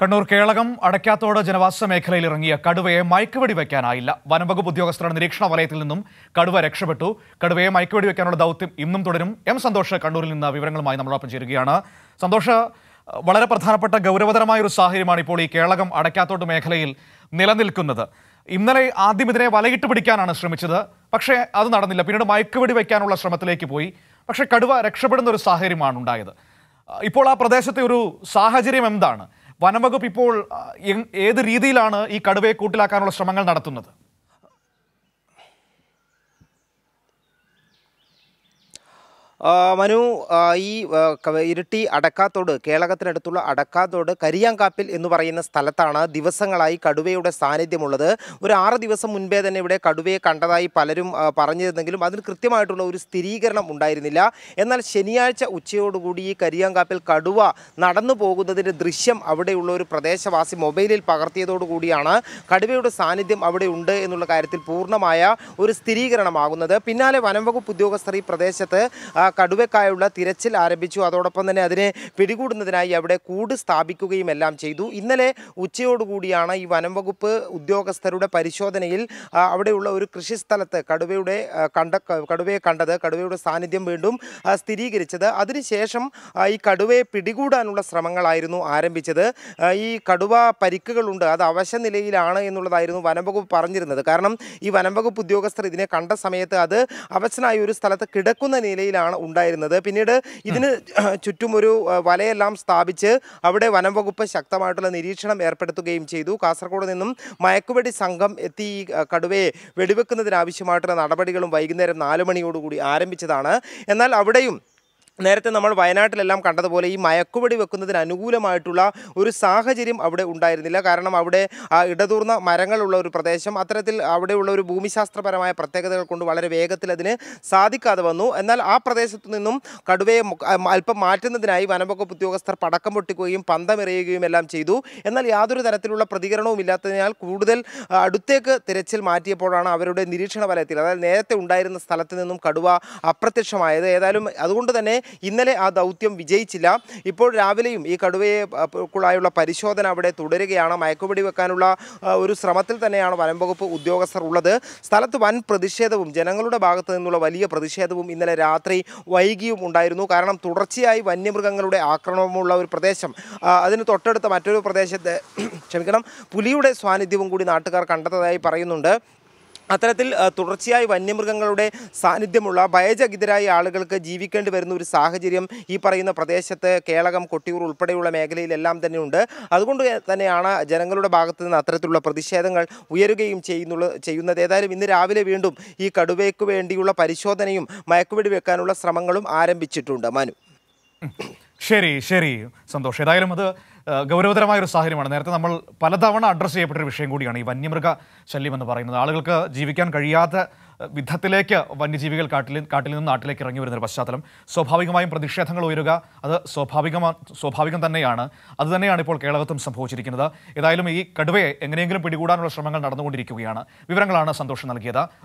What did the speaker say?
കണ്ണൂർ കേളകം അടയ്ക്കാത്തോട് ജനവാസ മേഖലയിൽ ഇറങ്ങിയ കടുവയെ മയക്കുവെടി വയ്ക്കാനായില്ല വനംവകുപ്പ് ഉദ്യോഗസ്ഥരുടെ നിരീക്ഷണ വലയത്തിൽ നിന്നും കടുവ രക്ഷപ്പെട്ടു കടുവയെ മയക്കുവെടി വയ്ക്കാനുള്ള ദൗത്യം ഇന്നും തുടരും എം സന്തോഷ് കണ്ണൂരിൽ നിന്ന് വിവരങ്ങളുമായി നമ്മളോടൊപ്പം ചേരുകയാണ് സന്തോഷ് വളരെ പ്രധാനപ്പെട്ട ഗൗരവതരമായ ഒരു സാഹചര്യമാണ് ഇപ്പോൾ ഈ കേളകം അടയ്ക്കാത്തോട്ട് മേഖലയിൽ നിലനിൽക്കുന്നത് ഇന്നലെ ആദ്യം ഇതിനെ വലയിട്ട് പിടിക്കാനാണ് ശ്രമിച്ചത് പക്ഷേ അത് നടന്നില്ല പിന്നീട് മയക്കുവെടി വയ്ക്കാനുള്ള ശ്രമത്തിലേക്ക് പോയി പക്ഷേ കടുവ രക്ഷപ്പെടുന്ന ഒരു സാഹചര്യമാണ് ഉണ്ടായത് ഇപ്പോൾ ആ പ്രദേശത്തെ ഒരു സാഹചര്യം എന്താണ് വനംവകുപ്പ് ഇപ്പോൾ ഏത് രീതിയിലാണ് ഈ കടുവയെ കൂട്ടിലാക്കാനുള്ള ശ്രമങ്ങൾ നടത്തുന്നത് മനു ഈ ഇരിട്ടി അടക്കാത്തോട് കേളകത്തിനടുത്തുള്ള അടക്കാത്തോട് കരിയാങ്കാപ്പിൽ എന്ന് പറയുന്ന സ്ഥലത്താണ് ദിവസങ്ങളായി കടുവയുടെ സാന്നിധ്യമുള്ളത് ഒരു ആറ് ദിവസം മുൻപേ തന്നെ ഇവിടെ കടുവയെ കണ്ടതായി പലരും പറഞ്ഞിരുന്നെങ്കിലും അതിന് കൃത്യമായിട്ടുള്ള ഒരു സ്ഥിരീകരണം ഉണ്ടായിരുന്നില്ല എന്നാൽ ശനിയാഴ്ച ഉച്ചയോടുകൂടി ഈ കരിയാങ്കാപ്പിൽ കടുവ നടന്നു പോകുന്നതിൻ്റെ ദൃശ്യം അവിടെയുള്ള ഒരു പ്രദേശവാസി മൊബൈലിൽ പകർത്തിയതോടുകൂടിയാണ് കടുവയുടെ സാന്നിധ്യം അവിടെ ഉണ്ട് എന്നുള്ള കാര്യത്തിൽ പൂർണ്ണമായ ഒരു സ്ഥിരീകരണമാകുന്നത് പിന്നാലെ വനംവകുപ്പ് ഉദ്യോഗസ്ഥർ ഈ പ്രദേശത്ത് കടുവക്കായുള്ള തിരച്ചിൽ ആരംഭിച്ചു അതോടൊപ്പം തന്നെ അതിനെ പിടികൂടുന്നതിനായി അവിടെ കൂട് സ്ഥാപിക്കുകയും എല്ലാം ചെയ്തു ഇന്നലെ ഉച്ചയോടുകൂടിയാണ് ഈ വനംവകുപ്പ് ഉദ്യോഗസ്ഥരുടെ പരിശോധനയിൽ അവിടെയുള്ള ഒരു കൃഷിസ്ഥലത്ത് കടുവയുടെ കണ്ട കടുവയെ കണ്ടത് കടുവയുടെ സാന്നിധ്യം വീണ്ടും സ്ഥിരീകരിച്ചത് അതിനുശേഷം ഈ കടുവയെ പിടികൂടാനുള്ള ശ്രമങ്ങളായിരുന്നു ആരംഭിച്ചത് ഈ കടുവ പരിക്കുകളുണ്ട് അത് അവശ നിലയിലാണ് എന്നുള്ളതായിരുന്നു വനംവകുപ്പ് പറഞ്ഞിരുന്നത് കാരണം ഈ വനംവകുപ്പ് ഉദ്യോഗസ്ഥർ ഇതിനെ കണ്ട സമയത്ത് അത് അവശനായ ഒരു സ്ഥലത്ത് കിടക്കുന്ന നിലയിലാണ് ഉണ്ടായിരുന്നത് പിന്നീട് ഇതിന് ചുറ്റും ഒരു വലയെല്ലാം സ്ഥാപിച്ച് അവിടെ വനം വകുപ്പ് ശക്തമായിട്ടുള്ള നിരീക്ഷണം ഏർപ്പെടുത്തുകയും ചെയ്തു കാസർഗോഡ് നിന്നും മയക്കുവെടി സംഘം എത്തി ഈ കടുവയെ വെടിവെക്കുന്നതിനാവശ്യമായിട്ടുള്ള നടപടികളും വൈകുന്നേരം നാല് മണിയോടുകൂടി ആരംഭിച്ചതാണ് എന്നാൽ അവിടെയും നേരത്തെ നമ്മൾ വയനാട്ടിലെല്ലാം കണ്ടതുപോലെ ഈ മയക്കുപടി വെക്കുന്നതിന് അനുകൂലമായിട്ടുള്ള ഒരു സാഹചര്യം അവിടെ ഉണ്ടായിരുന്നില്ല കാരണം അവിടെ ഇടതൂർന്ന മരങ്ങളുള്ള ഒരു പ്രദേശം അത്തരത്തിൽ അവിടെയുള്ള ഒരു ഭൂമിശാസ്ത്രപരമായ പ്രത്യേകതകൾ കൊണ്ട് വളരെ വേഗത്തിൽ അതിന് സാധിക്കാതെ വന്നു എന്നാൽ ആ പ്രദേശത്തു നിന്നും കടുവയെ അല്പം മാറ്റുന്നതിനായി വനംവകുപ്പ് ഉദ്യോഗസ്ഥർ പടക്കം പൊട്ടിക്കുകയും പന്തമെറിയുകയും എല്ലാം ചെയ്തു എന്നാൽ യാതൊരു തരത്തിലുള്ള പ്രതികരണവും ഇല്ലാത്തതിനാൽ കൂടുതൽ അടുത്തേക്ക് തിരച്ചിൽ മാറ്റിയപ്പോഴാണ് അവരുടെ നിരീക്ഷണ വലയത്തിൽ അതായത് നേരത്തെ ഉണ്ടായിരുന്ന സ്ഥലത്ത് നിന്നും കടുവ അപ്രത്യക്ഷമായത് ഏതായാലും അതുകൊണ്ട് തന്നെ ഇന്നലെ ആ ദൗത്യം വിജയിച്ചില്ല ഇപ്പോൾ രാവിലെയും ഈ കടുവയെ കുളായുള്ള പരിശോധന അവിടെ തുടരുകയാണ് മയക്കുപിടി വെക്കാനുള്ള ഒരു ശ്രമത്തിൽ തന്നെയാണ് വനംവകുപ്പ് ഉദ്യോഗസ്ഥർ ഉള്ളത് സ്ഥലത്ത് വൻ പ്രതിഷേധവും ജനങ്ങളുടെ ഭാഗത്തു നിന്നുള്ള വലിയ പ്രതിഷേധവും ഇന്നലെ രാത്രി വൈകിയും ഉണ്ടായിരുന്നു കാരണം തുടർച്ചയായി വന്യമൃഗങ്ങളുടെ ആക്രമണമുള്ള ഒരു പ്രദേശം അതിന് തൊട്ടടുത്ത മറ്റൊരു പ്രദേശത്തെ ക്ഷമിക്കണം പുലിയുടെ സാന്നിധ്യവും കൂടി നാട്ടുകാർ കണ്ടെത്തതായി പറയുന്നുണ്ട് അത്തരത്തിൽ തുടർച്ചയായി വന്യമൃഗങ്ങളുടെ സാന്നിധ്യമുള്ള ഭയചകിതരായ ആളുകൾക്ക് ജീവിക്കേണ്ടി വരുന്ന ഒരു സാഹചര്യം ഈ പറയുന്ന പ്രദേശത്ത് കേളകം കൊട്ടിയൂർ ഉൾപ്പെടെയുള്ള മേഖലയിലെല്ലാം തന്നെ ഉണ്ട് അതുകൊണ്ട് തന്നെയാണ് ജനങ്ങളുടെ ഭാഗത്തു നിന്ന് അത്തരത്തിലുള്ള പ്രതിഷേധങ്ങൾ ഉയരുകയും ചെയ്യുന്നുള്ള ചെയ്യുന്നത് ഏതായാലും ഇന്ന് രാവിലെ വീണ്ടും ഈ കടുവയ്ക്ക് വേണ്ടിയുള്ള പരിശോധനയും മയക്കുവെടി വെക്കാനുള്ള ശ്രമങ്ങളും ആരംഭിച്ചിട്ടുണ്ട് മനു ശരി ശരി സന്തോഷം ഏതായാലും അത് ഗൗരവതരമായ ഒരു സാഹചര്യമാണ് നേരത്തെ നമ്മൾ പലതവണ അഡ്രസ്സ് ചെയ്യപ്പെട്ട ഒരു വിഷയം കൂടിയാണ് ഈ വന്യമൃഗ ശല്യം എന്ന് പറയുന്നത് ആളുകൾക്ക് ജീവിക്കാൻ കഴിയാത്ത വിധത്തിലേക്ക് വന്യജീവികൾ കാട്ടിൽ കാട്ടിൽ നിന്ന് നാട്ടിലേക്ക് ഇറങ്ങി വരുന്ന ഒരു പശ്ചാത്തലം സ്വാഭാവികമായും പ്രതിഷേധങ്ങൾ ഉയരുക അത് സ്വാഭാവികമാ സ്വാഭാവികം തന്നെയാണ് അത് തന്നെയാണ് ഇപ്പോൾ കേരളത്തും സംഭവിച്ചിരിക്കുന്നത് ഏതായാലും ഈ കടുവയെ എങ്ങനെയെങ്കിലും പിടികൂടാനുള്ള ശ്രമങ്ങൾ നടന്നുകൊണ്ടിരിക്കുകയാണ് വിവരങ്ങളാണ് സന്തോഷം നൽകിയത്